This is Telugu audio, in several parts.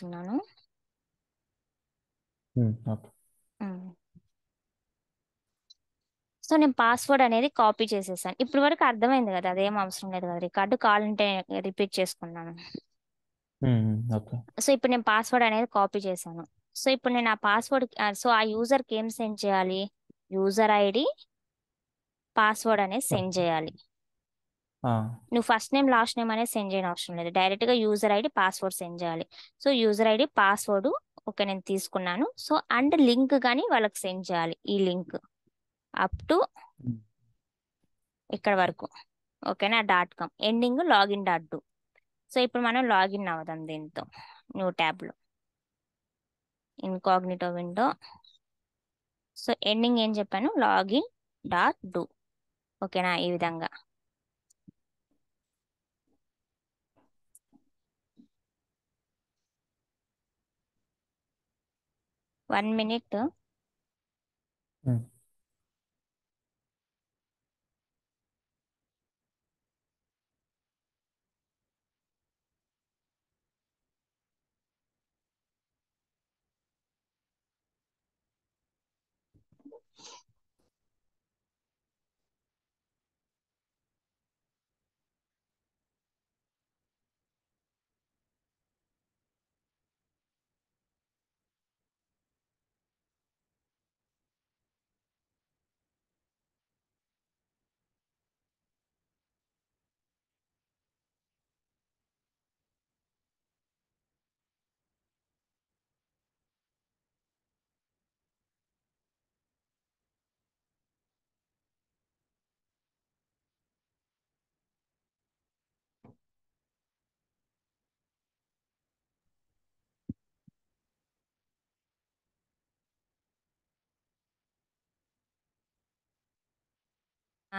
చేస్తున్నాను సో నేను పాస్వర్డ్ అనేది కాపీ చేసేసాను ఇప్పుడు వరకు అర్థమైంది కదా అదేం అవసరం లేదు కదా రికార్డు అంటే రిపీట్ చేసుకున్నాను సో ఇప్పుడు నేను పాస్వర్డ్ అనేది కాపీ చేశాను సో ఇప్పుడు నేను ఆ పాస్వర్డ్ సో ఆ యూజర్ కి ఏం సెండ్ చేయాలి యూజర్ ఐడి పాస్వర్డ్ అనేది సెండ్ చేయాలి నువ్వు ఫస్ట్ నేమ్ లాస్ట్ నేమ్ అనేది సెండ్ చేయడం అవసరం లేదు డైరెక్ట్ గా యూజర్ ఐడి పాస్వర్డ్ సెండ్ చేయాలి so user ID password okay నేను తీసుకున్నాను సో అండ్ లింక్ కానీ వాళ్ళకి సెండ్ చేయాలి ఈ లింక్ అప్ టు ఇక్కడ వరకు ఓకేనా dot com ending login dot do so ఇప్పుడు మనం లాగిన్ అవుదాం దీంతో న్యూ ట్యాబ్లో ఇన్కాగ్నిటో విండో సో ఎండింగ్ ఏం చెప్పాను లాగిన్ డాట్ డూ ఓకేనా ఈ విధంగా వన్ మినిట్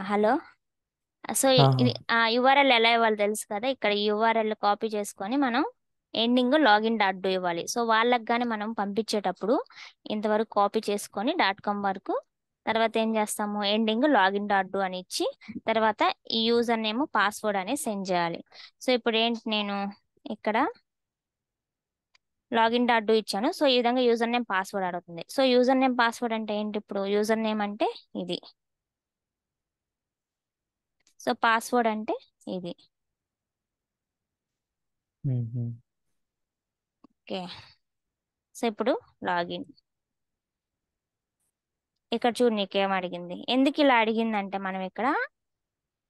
హలో సో ఇది ఆ యూఆర్ఎల్ ఎలా ఇవ్వాలి తెలుసు కదా ఇక్కడ యూఆర్ఎల్ కాపీ చేసుకొని మనం ఎండింగ్ లాగిన్ డాట్ డూ ఇవ్వాలి సో వాళ్ళకి కానీ మనం పంపించేటప్పుడు ఇంతవరకు కాపీ చేసుకొని డాట్ కామ్ వరకు తర్వాత ఏం చేస్తాము ఎండింగ్ లాగిన్ డాట్ డూ అని ఇచ్చి తర్వాత ఈ యూజర్ నేమ్ పాస్వర్డ్ అని సెండ్ చేయాలి సో ఇప్పుడు ఏంటి నేను ఇక్కడ లాగిన్ డాట్ డూ ఇచ్చాను సో ఈ విధంగా యూజర్ నేమ్ పాస్వర్డ్ అడుగుతుంది సో యూజర్ నేమ్ పాస్వర్డ్ అంటే ఏంటి ఇప్పుడు యూజర్ నేమ్ అంటే ఇది సో పాస్వర్డ్ అంటే ఇది ఓకే సో ఇప్పుడు లాగిన్ ఇక్కడ చూడు నీకేం అడిగింది ఎందుకు ఇలా అడిగిందంటే మనం ఇక్కడ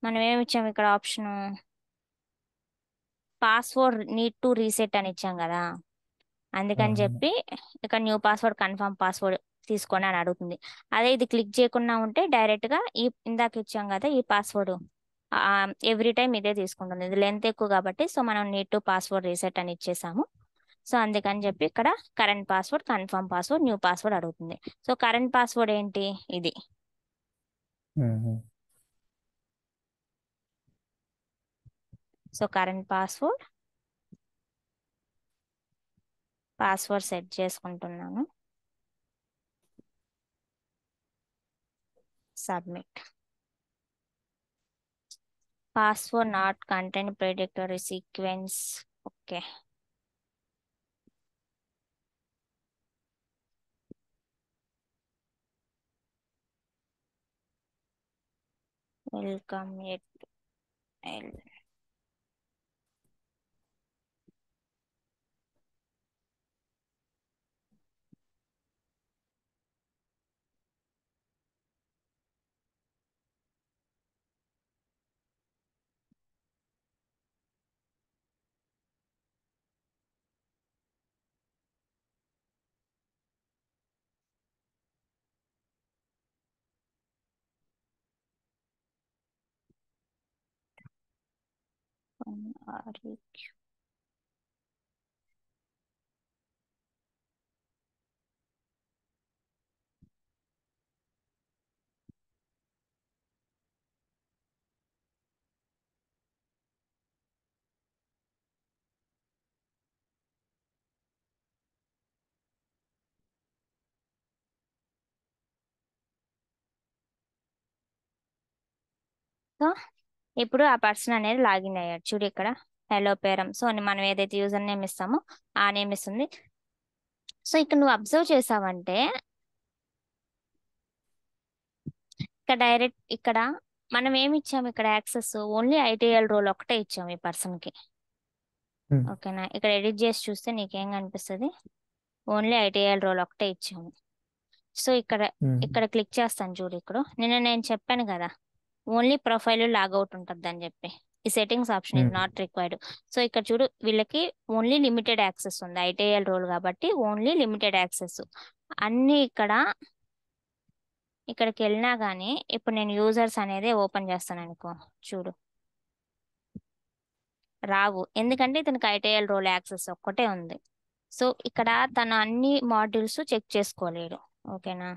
మనం ఏమి ఇచ్చాము ఇక్కడ option password need to reset అని ఇచ్చాం కదా అందుకని చెప్పి ఇక్కడ న్యూ పాస్వర్డ్ కన్ఫర్మ్ పాస్వర్డ్ తీసుకొని అని అడుగుతుంది అదే ఇది క్లిక్ చేయకుండా ఉంటే డైరెక్ట్గా ఈ ఇందాక ఇచ్చాం కదా ఈ పాస్వర్డ్ ఎవ్రీ టైం ఇదే తీసుకుంటుంది ఇది లెంత్ ఎక్కువ కాబట్టి సో మనం నీట్ టు పాస్వర్డ్ రీసెట్ అని ఇచ్చేసాము సో అందుకని చెప్పి ఇక్కడ current password confirm password new password అడుగుతుంది సో కరెంట్ పాస్వర్డ్ ఏంటి ఇది so current password password set చేసుకుంటున్నాను submit password not contain predictor sequence. Okay. Welcome it. استنى أوريك صح؟ ఇప్పుడు ఆ పర్సన్ అనేది లాగిన్ అయ్యాడు చూడు ఇక్కడ హెలో పేరం సో మనం ఏదైతే యూజర్ నేమ్ ఇస్తామో ఆ నేమ్ ఇస్తుంది సో ఇక్కడ నువ్వు అబ్జర్వ్ చేసావంటే ఇక్కడ డైరెక్ట్ ఇక్కడ మనం ఏమి ఇచ్చాము ఇక్కడ యాక్సెస్ ఓన్లీ ఐటీఎల్ రోల్ ఒకటే ఇచ్చాము ఈ పర్సన్ కి ఓకేనా hmm. ఇక్కడ ఎడిట్ చేసి చూస్తే నీకేం కనిపిస్తుంది ఓన్లీ ఐటీఎల్ రోల్ ఒకటే ఇచ్చాము సో ఇక్కడ hmm. ఇక్కడ క్లిక్ చేస్తాను చూడు ఇక్కడ నిన్న నేను చెప్పాను కదా ఓన్లీ ప్రొఫైల్ లాగౌట్ ఉంటుంది అని చెప్పి ఈ settings option is not required so ఇక్కడ చూడు వీళ్ళకి ఓన్లీ లిమిటెడ్ యాక్సెస్ ఉంది ఐటీఐఎల్ రోల్ కాబట్టి ఓన్లీ లిమిటెడ్ యాక్సెస్ అన్ని ఇక్కడ ఇక్కడికి వెళ్ళినా కానీ ఇప్పుడు నేను యూజర్స్ అనేది ఓపెన్ చేస్తాను అనుకో చూడు రావు ఎందుకంటే ఇతనికి ఐటీఐఎల్ రోల్ యాక్సెస్ ఒక్కటే ఉంది సో ఇక్కడ తన అన్ని మాడ్యూల్స్ చెక్ చేసుకోలేడు ఓకేనా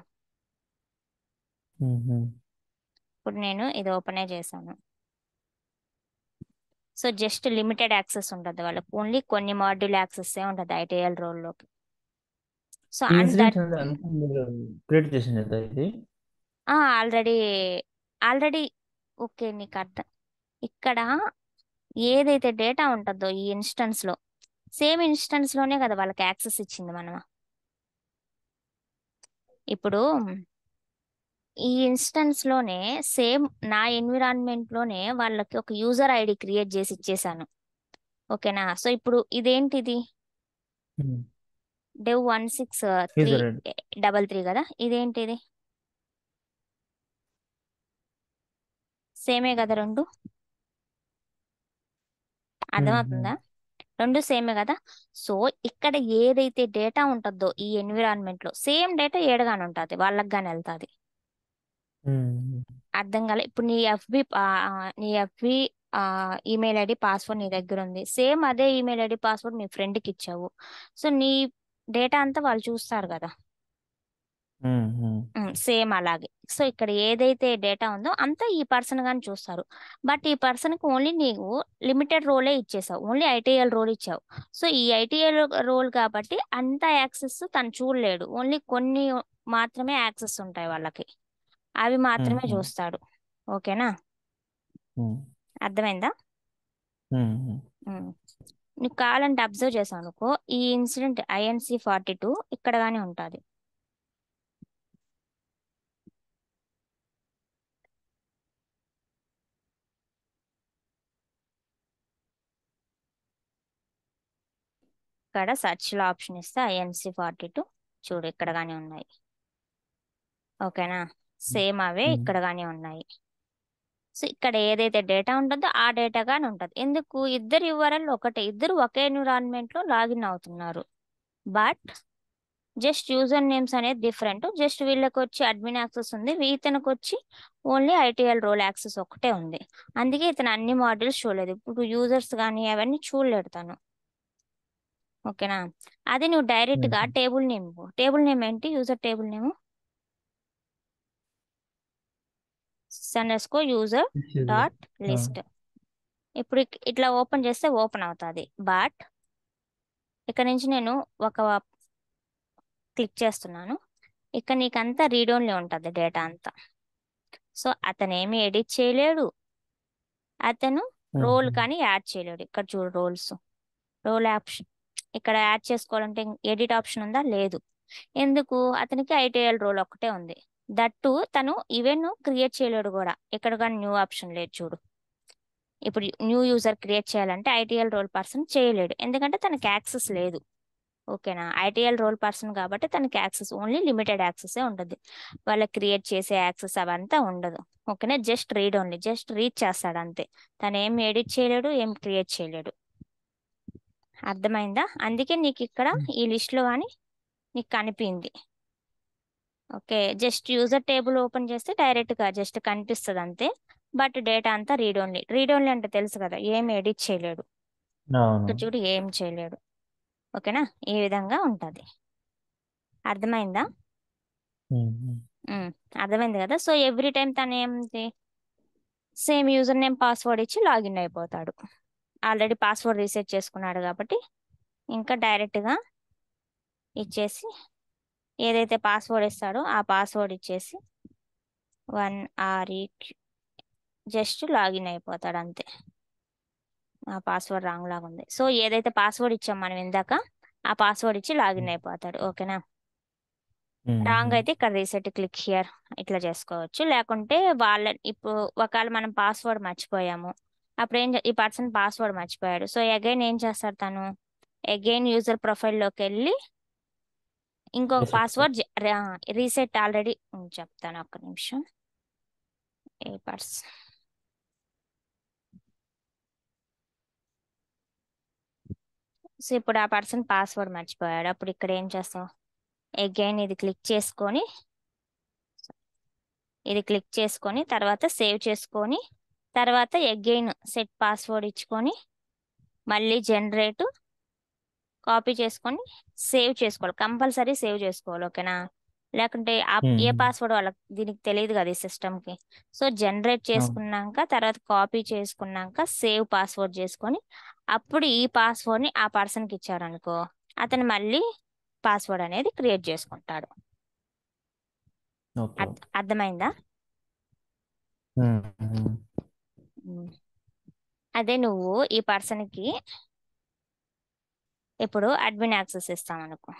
ఇప్పుడు నేను ఇది ఓపెనే చేశాను సో జస్ట్ లిమిటెడ్ యాక్సెస్ ఉంటుంది వాళ్ళకి ఓన్లీ కొన్ని మాడ్యూల్ యాక్సెస్ ఉంటుంది ఐటీఎల్ లోకి సో ఆల్రెడీ ఆల్రెడీ ఓకే నీకు అర్థం ఇక్కడ ఏదైతే డేటా ఉంటుందో ఈ ఇన్స్టెన్స్ లో సేమ్ ఇన్స్టెన్స్ లోనే కదా వాళ్ళకి యాక్సెస్ ఇచ్చింది మనం ఇప్పుడు ఈ ఇన్స్టెన్స్ లోనే సేమ్ నా ఎన్విరాన్మెంట్ లోనే వాళ్ళకి ఒక యూజర్ ఐడి క్రియేట్ చేసి ఇచ్చేసాను ఓకేనా సో ఇప్పుడు ఇదేంటిది dev one six three double three కదా ఇదేంటిది సేమే కదా రెండు అర్థమవుతుందా hmm. రెండు సేమే కదా సో ఇక్కడ ఏదైతే డేటా ఉంటుందో ఈ ఎన్విరాన్మెంట్ లో సేమ్ డేటా ఏడగానే ఉంటుంది వాళ్ళకి కానీ వెళ్తాది Hmm. అర్థం కాలే. ఇప్పుడు నీ ఎఫ్‌బి నీ ఎఫ్‌బి ఆహ్, ఈమెయిల్ ఐడి పాస్వర్డ్ నీ దగ్గర ఉంది సేమ్ అదే ఈమెయిల్ ఐడి పాస్వర్డ్ మీ ఇచ్చావు సో, నీ డేటా అంతా వాళ్ళు చూస్తారు కదా! Hmm. సేమ్ అలాగే. సో, ఇక్కడ ఏదైతే డేటా ఉందో అంతా ఈ పర్సన్ గాని చూస్తారు. బట్ ఈ పర్సన్‌కి ఓన్లీ నీవు లిమిటెడ్ రోలే ఇచ్చేసావు. ఓన్లీ ఐటీఎల్ రోల్ ఇచ్చావు. సో, ఈ ఐటీఎల్ రోల్ కాబట్టి అంత యాక్సెస్ తను చూడలేడు. ఓన్లీ కొన్ని మాత్రమే యాక్సెస్ ఉంటాయి వాళ్ళకి. అవి మాత్రమే చూస్తాడు ఓకేనా అర్థమైందా నీకు కావాలంటే అబ్జర్వ్ చేసావు అనుకో ఈ ఇన్సిడెంట్ ఐఎన్సి ఫార్టీ టూ ఇక్కడ కానీ ఉంటుంది ఇక్కడ లో ఆప్షన్ ఇస్తే ఐఎన్సి ఫార్టీ టూ చూడు ఇక్కడ కానీ ఉన్నాయి ఓకేనా సేమ్ అవే ఇక్కడ కానీ ఉన్నాయి సో ఇక్కడ ఏదైతే డేటా ఉంటుందో ఆ డేటా కానీ ఉంటుంది ఎందుకు ఇద్దరు యూఆర్ఎల్ ఒకటే ఇద్దరు ఒకే ఎన్విరాన్మెంట్ లో లాగిన్ అవుతున్నారు బట్ జస్ట్ యూజర్ నేమ్స్ అనేది డిఫరెంట్ జస్ట్ వీళ్ళకి వచ్చి అడ్మిన్ యాక్సెస్ ఉంది ఇతనికి వచ్చి ఓన్లీ ఐటీఎల్ రోల్ యాక్సెస్ ఒకటే ఉంది అందుకే ఇతను అన్ని మాడ్యూల్స్ చూడలేదు ఇప్పుడు యూజర్స్ కానీ అవన్నీ చూడలేడు తను ఓకేనా అది నువ్వు డైరెక్ట్ గా టేబుల్ నేమ్ టేబుల్ నేమ్ ఏంటి user table name under user dot list ఇప్పుడు ఇట్లా ఓపెన్ చేస్తే ఓపెన్ అవుతుంది బట్ ఇక్కడ నుంచి నేను ఒక క్లిక్ చేస్తున్నాను ఇక్కడ అంతా రీడ్ ఓన్లీ ఉంటుంది డేటా అంతా సో అతను ఏమి ఎడిట్ చేయలేడు అతను రోల్ కానీ యాడ్ చేయలేడు ఇక్కడ చూడు రోల్స్ రోల్ ఆప్షన్ ఇక్కడ యాడ్ చేసుకోవాలంటే ఎడిట్ ఆప్షన్ ఉందా లేదు ఎందుకు అతనికి ఐటీఎల్ రోల్ ఒకటే ఉంది దట్టు తను ఈవెంట్ ను క్రియేట్ చేయలేడు కూడా ఎక్కడ కానీ న్యూ ఆప్షన్ లేదు చూడు ఇప్పుడు న్యూ యూజర్ క్రియేట్ చేయాలంటే ఐటీఎల్ రోల్ పర్సన్ చేయలేడు ఎందుకంటే తనకి యాక్సెస్ లేదు ఓకేనా ఐటీఎల్ రోల్ పర్సన్ కాబట్టి తనకి యాక్సెస్ ఓన్లీ లిమిటెడ్ ఏ ఉంటుంది వాళ్ళకి క్రియేట్ చేసే యాక్సెస్ అవంతా ఉండదు ఓకేనా just read only just read చేస్తాడు అంతే తను ఏం ఎడిట్ చేయలేడు ఏం క్రియేట్ చేయలేడు అర్థమైందా అందుకే నీకు ఇక్కడ ఈ లిస్ట్లో కానీ నీకు కనిపింది okay just user table open చేస్తే డైరెక్ట్గా జస్ట్ కనిపిస్తుంది అంతే బట్ డేటా అంతా రీడ్ ఓన్లీ రీడ్ ఓన్లీ అంటే తెలుసు కదా ఏం ఎడిట్ చేయలేడు చూడు ఏం చేయలేడు ఓకేనా ఈ విధంగా ఉంటుంది అర్థమైందా అర్థమైంది కదా సో ఎవ్రీ టైం తను ఏంటి సేమ్ యూజర్ నేమ్ పాస్వర్డ్ ఇచ్చి లాగిన్ అయిపోతాడు ఆల్రెడీ పాస్వర్డ్ రీసెట్ చేసుకున్నాడు కాబట్టి ఇంకా డైరెక్ట్గా ఇచ్చేసి ఏదైతే పాస్వర్డ్ ఇస్తాడో ఆ పాస్వర్డ్ ఇచ్చేసి వన్ ఆర్ ఈ జస్ట్ లాగిన్ అయిపోతాడు అంతే ఆ పాస్వర్డ్ రాంగ్ లాగా ఉంది సో ఏదైతే పాస్వర్డ్ ఇచ్చాం మనం ఇందాక ఆ పాస్వర్డ్ ఇచ్చి లాగిన్ అయిపోతాడు ఓకేనా రాంగ్ అయితే ఇక్కడ రీసెట్ క్లిక్ హియర్ ఇట్లా చేసుకోవచ్చు లేకుంటే వాళ్ళ ఇప్పుడు ఒకవేళ మనం పాస్వర్డ్ మర్చిపోయాము అప్పుడు ఏం ఈ పర్సన్ పాస్వర్డ్ మర్చిపోయాడు సో అగైన్ ఏం చేస్తాడు తను అగైన్ యూజర్ ప్రొఫైల్లోకి వెళ్ళి ఇంకొక పాస్వర్డ్ రీసెట్ ఆల్రెడీ చెప్తాను ఒక్క నిమిషం ఏ పర్స్ సో ఇప్పుడు ఆ పర్సన్ పాస్వర్డ్ మర్చిపోయాడు అప్పుడు ఇక్కడ ఏం చేస్తావు అగైన్ ఇది క్లిక్ చేసుకొని ఇది క్లిక్ చేసుకొని తర్వాత సేవ్ చేసుకొని తర్వాత అగైన్ సెట్ పాస్వర్డ్ ఇచ్చుకొని మళ్ళీ జనరేట్ కాపీ చేసుకొని సేవ్ చేసుకోవాలి కంపల్సరీ సేవ్ చేసుకోవాలి ఓకేనా లేకుంటే ఏ పాస్వర్డ్ వాళ్ళకి దీనికి తెలియదు కదా ఈ సిస్టమ్ కి సో జనరేట్ చేసుకున్నాక తర్వాత కాపీ చేసుకున్నాక సేవ్ పాస్వర్డ్ చేసుకొని అప్పుడు ఈ పాస్వర్డ్ ని ఆ పర్సన్ కి ఇచ్చారనుకో అతను మళ్ళీ పాస్వర్డ్ అనేది క్రియేట్ చేసుకుంటాడు అర్థమైందా అదే నువ్వు ఈ పర్సన్ కి ఇప్పుడు అడ్మిన్ యాక్సెస్ ఇస్తాం అనుకో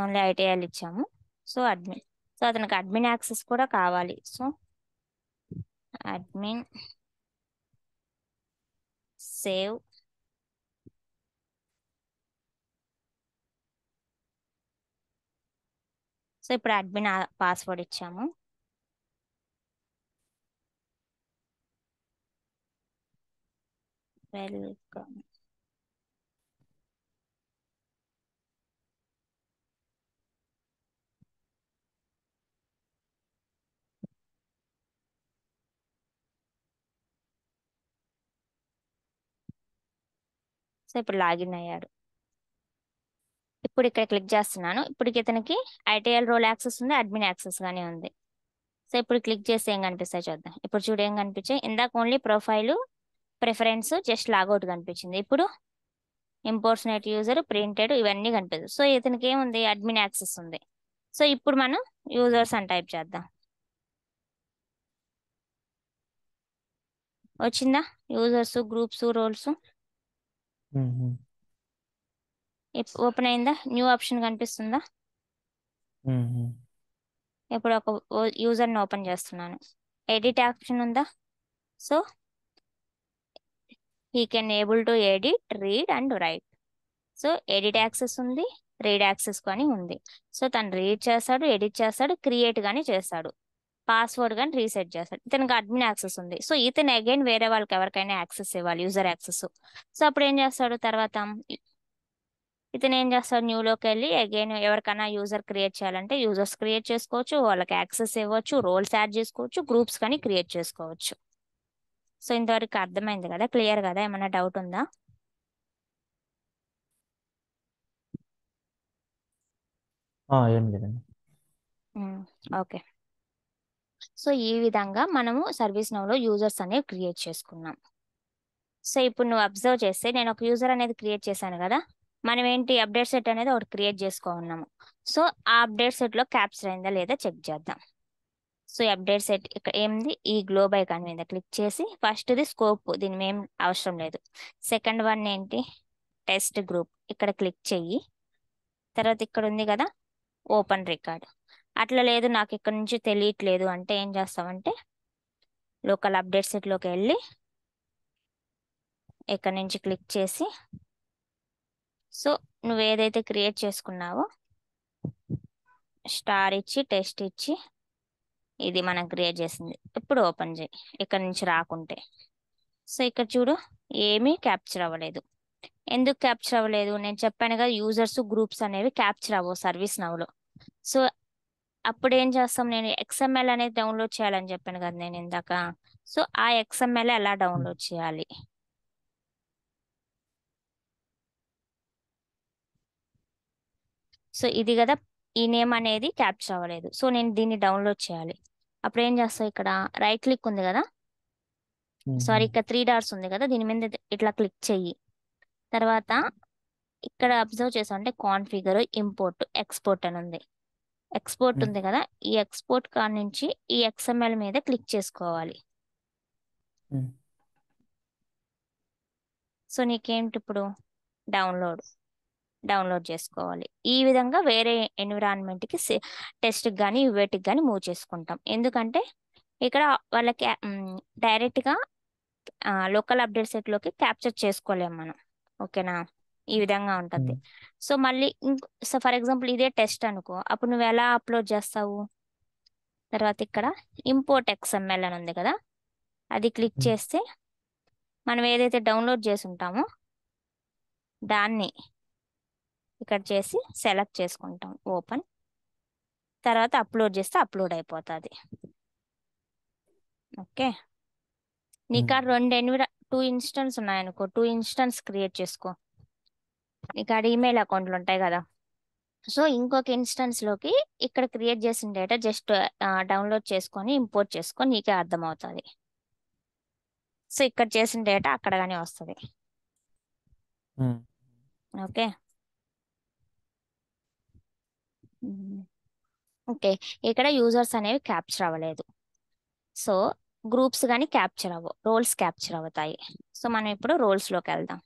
ఓన్లీ ఐటీఐలు ఇచ్చాము సో అడ్మిన్ సో అతనికి అడ్మిన్ యాక్సెస్ కూడా కావాలి సో అడ్మిన్ సేవ్ సో ఇప్పుడు అడ్మిన్ పాస్వర్డ్ ఇచ్చాము వెల్కమ్ సో ఇప్పుడు లాగిన్ అయ్యాడు ఇప్పుడు ఇక్కడ క్లిక్ చేస్తున్నాను ఇప్పుడు ఇతనికి ఐటీఎల్ రోల్ యాక్సెస్ ఉంది అడ్మిన్ యాక్సెస్ గానే ఉంది సో ఇప్పుడు క్లిక్ చేసి ఏం కనిపిస్తాయి చూద్దాం ఇప్పుడు చూడు ఏం కనిపించాయి ఇందాక only profile preference just logout కనిపించింది ఇప్పుడు ఇంపోర్ట్స్ నెట్ యూజర్ ప్రింటెడ్ ఇవన్నీ కనిపిస్తుంది సో ఇతనికి ఏముంది అడ్మిన్ యాక్సెస్ ఉంది సో ఇప్పుడు మనం యూజర్స్ అని టైప్ చేద్దాం వచ్చిందా యూజర్స్ గ్రూప్స్ రోల్స్ ఓపెన్ అయిందా న్యూ ఆప్షన్ కనిపిస్తుందా ఇప్పుడు ఒక యూజర్ని ఓపెన్ చేస్తున్నాను ఎడిట్ ఆప్షన్ ఉందా so he can able to edit read and write so edit access ఉంది రీడ్ యాక్సెస్ కానీ ఉంది సో తను రీడ్ చేస్తాడు ఎడిట్ చేస్తాడు క్రియేట్ కానీ చేస్తాడు పాస్వర్డ్ కానీ రీసెట్ చేస్తాడు ఇతనికి అడ్మిన్ యాక్సెస్ ఉంది సో ఇతను అగైన్ వేరే వాళ్ళకి ఎవరికైనా యాక్సెస్ ఇవ్వాలి యూజర్ యాక్సెస్ సో అప్పుడు ఏం చేస్తాడు తర్వాత ఇతను ఏం చేస్తాడు న్యూలోకి వెళ్ళి అగైన్ ఎవరికైనా యూజర్ క్రియేట్ చేయాలంటే యూజర్స్ క్రియేట్ చేసుకోవచ్చు వాళ్ళకి యాక్సెస్ ఇవ్వచ్చు రోల్స్ యాడ్ చేసుకోవచ్చు గ్రూప్స్ కానీ క్రియేట్ చేసుకోవచ్చు సో ఇంతవరకు అర్థమైంది కదా క్లియర్ కదా ఏమైనా డౌట్ ఉందా ఓకే సో ఈ విధంగా మనము సర్వీస్ నవ్లో యూజర్స్ అనేవి క్రియేట్ చేసుకున్నాం సో ఇప్పుడు నువ్వు అబ్జర్వ్ చేస్తే నేను ఒక యూజర్ అనేది క్రియేట్ చేశాను కదా మనం ఏంటి అప్డేట్ సెట్ అనేది ఒకటి క్రియేట్ చేసుకో ఉన్నాము సో ఆ అప్డేట్ సెట్లో క్యాప్చర్ అయిందా లేదా చెక్ చేద్దాం సో ఈ అప్డేట్ సెట్ ఇక్కడ ఏంది ఈ గ్లోబ్ ఐకాన్ మీద క్లిక్ చేసి ఫస్ట్ది స్కోప్ దీని మేము అవసరం లేదు సెకండ్ వన్ ఏంటి టెస్ట్ గ్రూప్ ఇక్కడ క్లిక్ చెయ్యి తర్వాత ఇక్కడ ఉంది కదా ఓపెన్ రికార్డ్ అట్లా లేదు నాకు ఇక్కడ నుంచి తెలియట్లేదు అంటే ఏం చేస్తామంటే లోకల్ అప్డేట్ సెట్లోకి వెళ్ళి ఇక్కడ నుంచి క్లిక్ చేసి సో నువ్వు ఏదైతే క్రియేట్ చేసుకున్నావో స్టార్ ఇచ్చి టెస్ట్ ఇచ్చి ఇది మనం క్రియేట్ చేసింది ఇప్పుడు ఓపెన్ చేయి ఇక్కడ నుంచి రాకుంటే సో ఇక్కడ చూడు ఏమీ క్యాప్చర్ అవ్వలేదు ఎందుకు క్యాప్చర్ అవ్వలేదు నేను చెప్పాను కదా యూజర్స్ గ్రూప్స్ అనేవి క్యాప్చర్ అవ్వవు సర్వీస్ నవ్లో సో అప్పుడు ఏం చేస్తాం నేను ఎక్స్ఎంఎల్ అనేది డౌన్లోడ్ చేయాలని చెప్పాను కదా నేను ఇందాక సో ఆ ఎక్స్ఎంఎల్ ఎలా డౌన్లోడ్ చేయాలి సో ఇది కదా ఈ నేమ్ అనేది క్యాప్చర్ అవ్వలేదు సో నేను దీన్ని డౌన్లోడ్ చేయాలి అప్పుడు ఏం చేస్తావు ఇక్కడ రైట్ క్లిక్ ఉంది కదా సారీ ఇక్కడ త్రీ డార్స్ ఉంది కదా దీని మీద ఇట్లా క్లిక్ చెయ్యి తర్వాత ఇక్కడ అబ్జర్వ్ చేసాం అంటే కాన్ఫిగర్ ఇంపోర్ట్ ఎక్స్పోర్ట్ అని ఉంది ఎక్స్పోర్ట్ ఉంది కదా ఈ ఎక్స్పోర్ట్ కార్డ్ నుంచి ఈ ఎక్స్ఎంఎల్ మీద క్లిక్ చేసుకోవాలి సో నీకేంటి ఇప్పుడు డౌన్లోడ్ డౌన్లోడ్ చేసుకోవాలి ఈ విధంగా వేరే ఎన్విరాన్మెంట్కి టెస్ట్కి కానీ వేటికి కానీ మూవ్ చేసుకుంటాం ఎందుకంటే ఇక్కడ వాళ్ళకి డైరెక్ట్గా లోకల్ అప్డేట్ సెట్లోకి క్యాప్చర్ చేసుకోలేము మనం ఓకేనా ఈ విధంగా ఉంటుంది సో మళ్ళీ సో ఫర్ ఎగ్జాంపుల్ ఇదే టెస్ట్ అనుకో అప్పుడు నువ్వు ఎలా అప్లోడ్ చేస్తావు తర్వాత ఇక్కడ ఇంపోర్ట్ ఎక్స్ఎంఎల్ అని ఉంది కదా అది క్లిక్ చేస్తే మనం ఏదైతే డౌన్లోడ్ చేసి ఉంటామో దాన్ని ఇక్కడ చేసి సెలెక్ట్ చేసుకుంటాం ఓపెన్ తర్వాత అప్లోడ్ చేస్తే అప్లోడ్ అయిపోతుంది ఓకే నీకు ఆ hmm. రెండు ఎనిమిది టూ ఇన్స్టెంట్స్ ఉన్నాయనుకో టూ ఇన్స్టెంట్స్ క్రియేట్ చేసుకో నీకు ఆ ఈమెయిల్ అకౌంట్లు ఉంటాయి కదా సో ఇంకొక ఇన్స్టెన్స్లోకి ఇక్కడ క్రియేట్ చేసిన డేటా జస్ట్ డౌన్లోడ్ చేసుకొని ఇంపోర్ట్ చేసుకొని నీకే అర్థమవుతుంది సో ఇక్కడ చేసిన డేటా అక్కడ కానీ వస్తుంది ఓకే hmm. ఓకే ఇక్కడ యూజర్స్ అనేవి క్యాప్చర్ అవ్వలేదు సో గ్రూప్స్ కానీ క్యాప్చర్ అవ్వవు రోల్స్ క్యాప్చర్ అవుతాయి సో మనం ఇప్పుడు రోల్స్లోకి వెళ్దాం